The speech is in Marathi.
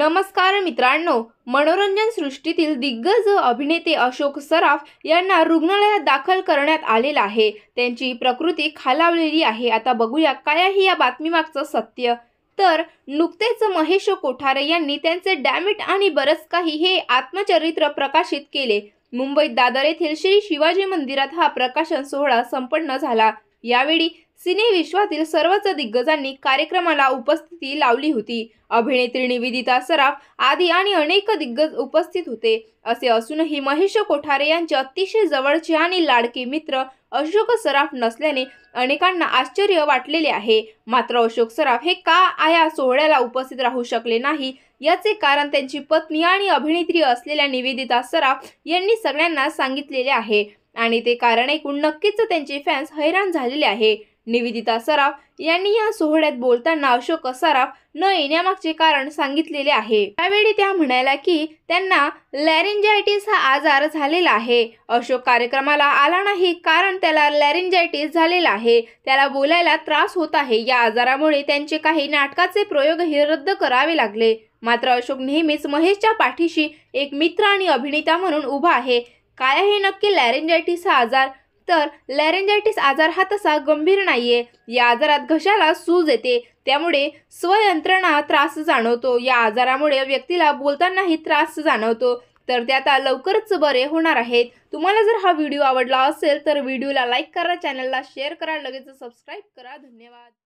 नमस्कार मित्रांनो मनोरंजन सृष्टीतील दिग्गज अभिनेते अशोक सराफ यांना रुग्णालयात दाखल करण्यात आलेला आहे त्यांची प्रकृती खालावलेली आहे आता बघूया काय आहे या बातमीमागचं सत्य तर नुकतेच महेश कोठारे यांनी त्यांचे डॅमिट आणि बरंच काही हे आत्मचरित्र प्रकाशित केले मुंबईत दादर येथील श्री शिवाजी मंदिरात हा प्रकाशन सोहळा संपन्न झाला यावेळी सिने विश्वातील सर्वच दिग्गजांनी कार्यक्रमाला उपस्थिती लावली होती अभिनेत्री निवेदिता सराफ आदी आणि अनेक दिग्गज उपस्थित होते असे असूनही महेश कोठारे यांचे अतिशय जवळचे आणि लाडके मित्र अशोक सराफ नसल्याने अनेकांना आश्चर्य वाटलेले आहे मात्र अशोक सराफ हे का आया सोहळ्याला उपस्थित राहू शकले नाही याचे कारण त्यांची पत्नी आणि अभिनेत्री असलेल्या निवेदिता सराफ यांनी सगळ्यांना सांगितलेले आहे आणि ते कारण ऐकून नक्कीच त्यांचे फॅन्स हैराण झालेले आहे निवेदिता सराफ यांनी या सोहळ्यात बोलताना अशोक सराफ न येण्यामागचे कारण सांगितलेले आहे त्यावेळी त्या म्हणाल्या की त्यांना लॅरिंजायटिस हा आजार झालेला आहे अशोक कार्यक्रमाला आला नाही कारण त्याला लॅरिंजायटिस झालेला आहे त्याला बोलायला त्रास होत आहे या आजारामुळे त्यांचे काही नाटकाचे प्रयोगही रद्द करावे लागले मात्र अशोक नेहमीच महेशच्या पाठीशी एक मित्र आणि अभिनेता म्हणून उभा आहे काय आहे नक्की लॅरेंजायटिस हा आजार तर लॅरेंजायटिस आजार हा तसा गंभीर नाहीये या आजारात घशाला सूज येते त्यामुळे स्वयंत्रणा त्रास जाणवतो या आजारामुळे व्यक्तीला बोलतानाही त्रास जाणवतो तर ते आता लवकरच बरे होणार आहेत तुम्हाला जर हा व्हिडिओ आवडला असेल तर व्हिडिओला लाईक करा चॅनलला शेअर करा लगेच सबस्क्राईब करा धन्यवाद